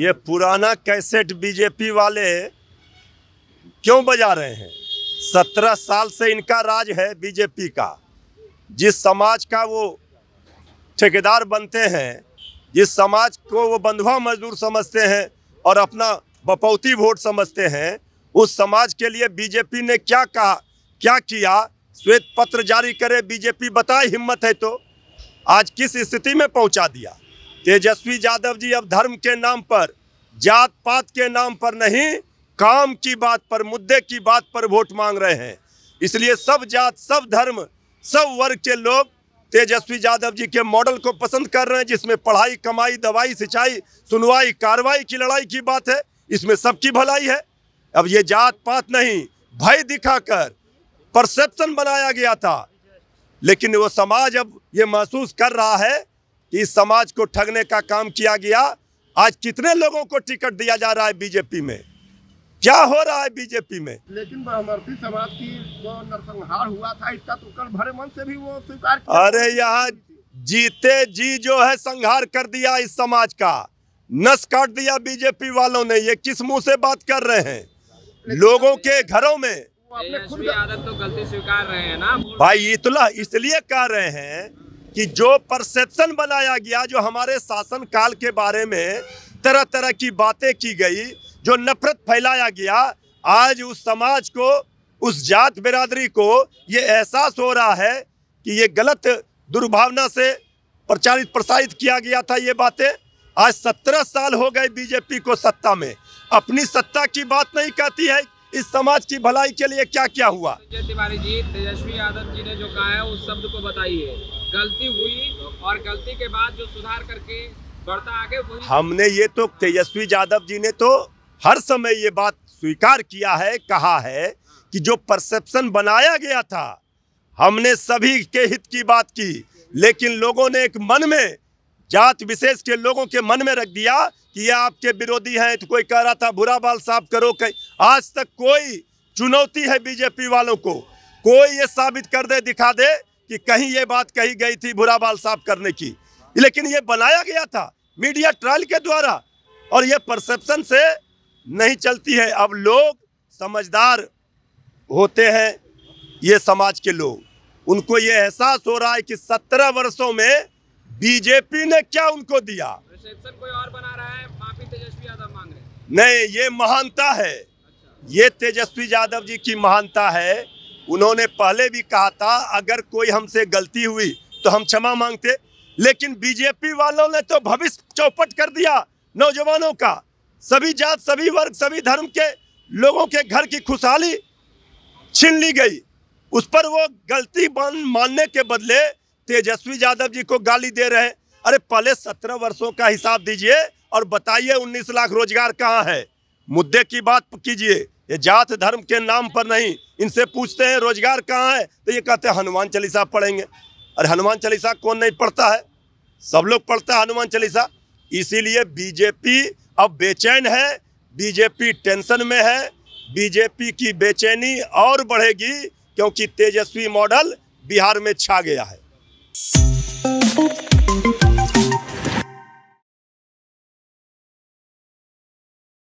ये पुराना cassette BJP वाले क्यों बजा रहे हैं सत्रह साल से इनका राज है बीजेपी का जिस समाज का वो ठेकेदार बनते हैं जिस समाज को वो बंधुआ मजदूर समझते हैं और अपना बपौती वोट समझते हैं उस समाज के लिए बीजेपी ने क्या कहा क्या किया श्वेत पत्र जारी करे बीजेपी बताए हिम्मत है तो आज किस स्थिति में पहुंचा दिया तेजस्वी यादव जी अब धर्म के नाम पर जात पात के नाम पर नहीं काम की बात पर मुद्दे की बात पर वोट मांग रहे हैं इसलिए सब जात सब धर्म सब वर्ग के लोग तेजस्वी यादव जी के मॉडल को पसंद कर रहे हैं जिसमें पढ़ाई कमाई दवाई सिंचाई सुनवाई कार्रवाई की लड़ाई की बात है इसमें सबकी भलाई है अब ये जात पात नहीं भय दिखाकर परसेप्शन बनाया गया था लेकिन वो समाज अब ये महसूस कर रहा है इस समाज को ठगने का काम किया गया आज कितने लोगों को टिकट दिया जा रहा है बीजेपी में क्या हो रहा है बीजेपी में लेकिन समाज की जो नरसंहार हुआ था इसका तो कल भरे मन से भी वो स्वीकार अरे यहाँ जीते जी जो है संहार कर दिया इस समाज का नस काट दिया बीजेपी वालों ने ये किस मुंह से बात कर रहे हैं लोगों के घरों में खुद आदत तो गलती स्वीकार रहे हैं ना भाई इतला इसलिए कह रहे हैं कि जो परसेप्शन बनाया गया जो हमारे शासन काल के बारे में तरह तरह की बातें की गई जो नफरत फैलाया गया आज उस समाज को उस जात बिरादरी को ये एहसास हो रहा है कि ये गलत दुर्भावना से प्रचारित प्रसारित किया गया था ये बातें आज सत्रह साल हो गए बीजेपी को सत्ता में अपनी सत्ता की बात नहीं कहती है इस समाज की भलाई के लिए क्या क्या हुआ तिवारी जी तेजस्वी यादव जी ने जो कहा है उस शब्द को बताइए गलती हुई और गलती के बाद जो सुधार करके बढ़ता आगे हमने ये तो तेजस्वी यादव जी ने तो हर समय ये बात स्वीकार किया है कहा है कि जो परसेप्शन बनाया गया था हमने सभी के हित की बात की लेकिन लोगों ने एक मन में जात विशेष के लोगों के मन में रख दिया कि ये आपके विरोधी हैं तो कोई कह रहा था बुरा बाल साफ करो कहीं आज तक कोई चुनौती है बीजेपी वालों को कोई ये साबित कर दे दिखा दे कि कहीं ये बात कही गई थी बुरा बाल साफ करने की लेकिन ये बनाया गया था मीडिया ट्रायल के द्वारा और ये परसेप्शन से नहीं चलती है अब लोग समझदार होते हैं ये समाज के लोग उनको ये एहसास हो रहा है कि सत्रह वर्षों में बीजेपी ने क्या उनको दिया कोई और बना रहा है माफी तेजस्वी यादव मांग रहे नहीं ये महानता है ये तेजस्वी यादव जी की महानता है उन्होंने पहले भी कहा था अगर कोई हमसे गलती हुई तो हम क्षमा मांगते लेकिन बीजेपी वालों ने तो भविष्य चौपट कर दिया नौजवानों का सभी जात सभी वर्ग सभी धर्म के लोगों के घर की खुशहाली छीन ली गई उस पर वो गलती मानने के बदले तेजस्वी यादव जी को गाली दे रहे अरे पहले सत्रह वर्षों का हिसाब दीजिए और बताइए उन्नीस लाख रोजगार कहाँ है मुद्दे की बात कीजिए ये जात धर्म के नाम पर नहीं इनसे पूछते हैं रोजगार कहाँ है तो ये कहते हैं हनुमान चालीसा पढ़ेंगे अरे हनुमान चालीसा कौन नहीं पढ़ता है सब लोग पढ़ता है हनुमान चालीसा इसीलिए बीजेपी अब बेचैन है बीजेपी टेंशन में है बीजेपी की बेचैनी और बढ़ेगी क्योंकि तेजस्वी मॉडल बिहार में छा गया है